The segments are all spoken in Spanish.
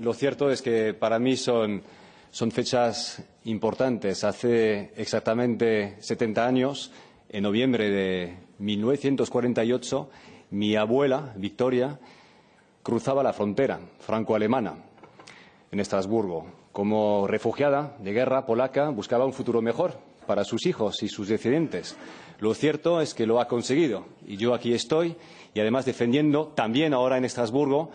Lo cierto es que para mí son, fechas importantes. Hace exactamente 70 años, en noviembre de 1948, mi abuela, Victoria, cruzaba la frontera franco-alemana en Estrasburgo. Como refugiada de guerra polaca, buscaba un futuro mejor para sus hijos y sus descendientes. Lo cierto es que lo ha conseguido y yo aquí estoy y además defendiendo también ahora en Estrasburgo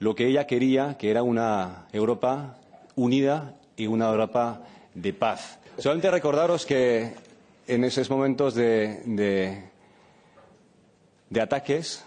lo que ella quería, que era una Europa unida y una Europa de paz. Solamente recordaros que en esos momentos de, ataques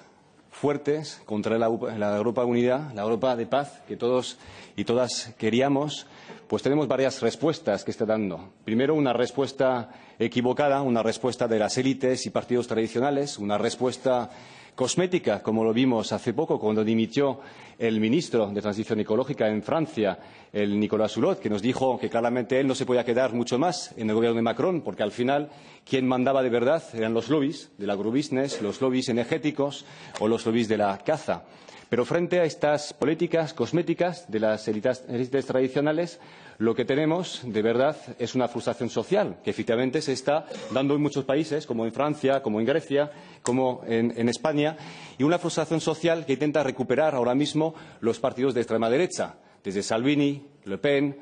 fuertes contra la, la Europa unida, la Europa de paz que todos y todas queríamos, pues tenemos varias respuestas que está dando. Primero, una respuesta equivocada, una respuesta de las élites y partidos tradicionales, una respuesta cosmética, como lo vimos hace poco cuando dimitió el ministro de Transición Ecológica en Francia, el Nicolas Hulot, que nos dijo que claramente él no se podía quedar mucho más en el gobierno de Macron, porque al final quien mandaba de verdad eran los lobbies del agrobusiness, los lobbies energéticos o los lobbies de la caza. Pero frente a estas políticas cosméticas de las élites, tradicionales, lo que tenemos, de verdad, es una frustración social que efectivamente se está dando en muchos países, como en Francia, como en Grecia, como en, España, y una frustración social que intenta recuperar ahora mismo los partidos de extrema derecha, desde Salvini, Le Pen,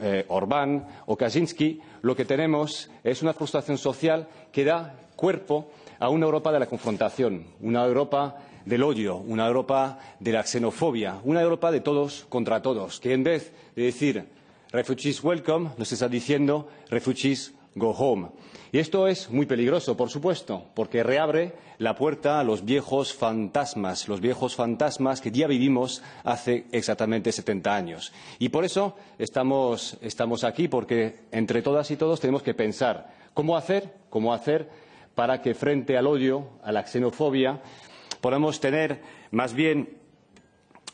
eh, Orbán o Kaczynski, lo que tenemos es una frustración social que da cuerpo a una Europa de la confrontación, una Europa del odio, una Europa de la xenofobia, una Europa de todos contra todos, que en vez de decir refugees welcome, nos está diciendo refugees go home. Y esto es muy peligroso, por supuesto, porque reabre la puerta a los viejos fantasmas, los viejos fantasmas que ya vivimos hace exactamente 70 años. Y por eso estamos, estamos aquí, porque entre todas y todos tenemos que pensar cómo hacer, cómo hacer para que frente al odio, a la xenofobia, Podemos tener más bien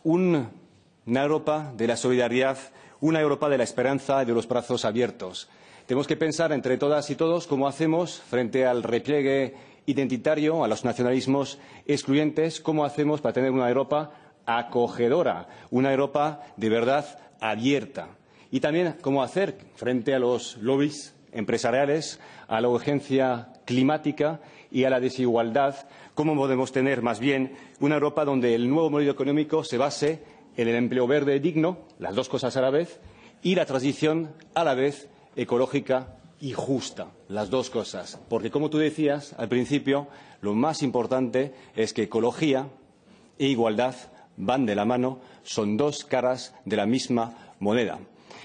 una Europa de la solidaridad, una Europa de la esperanza y de los brazos abiertos. Tenemos que pensar entre todas y todos cómo hacemos frente al repliegue identitario, a los nacionalismos excluyentes, cómo hacemos para tener una Europa acogedora, una Europa de verdad abierta. Y también cómo hacer frente a los lobbies empresariales, a la urgencia climática y a la desigualdad, cómo podemos tener más bien una Europa donde el nuevo modelo económico se base en el empleo verde digno, las dos cosas a la vez, y la transición a la vez ecológica y justa, las dos cosas. Porque, como tú decías al principio, lo más importante es que ecología e igualdad van de la mano, son dos caras de la misma moneda.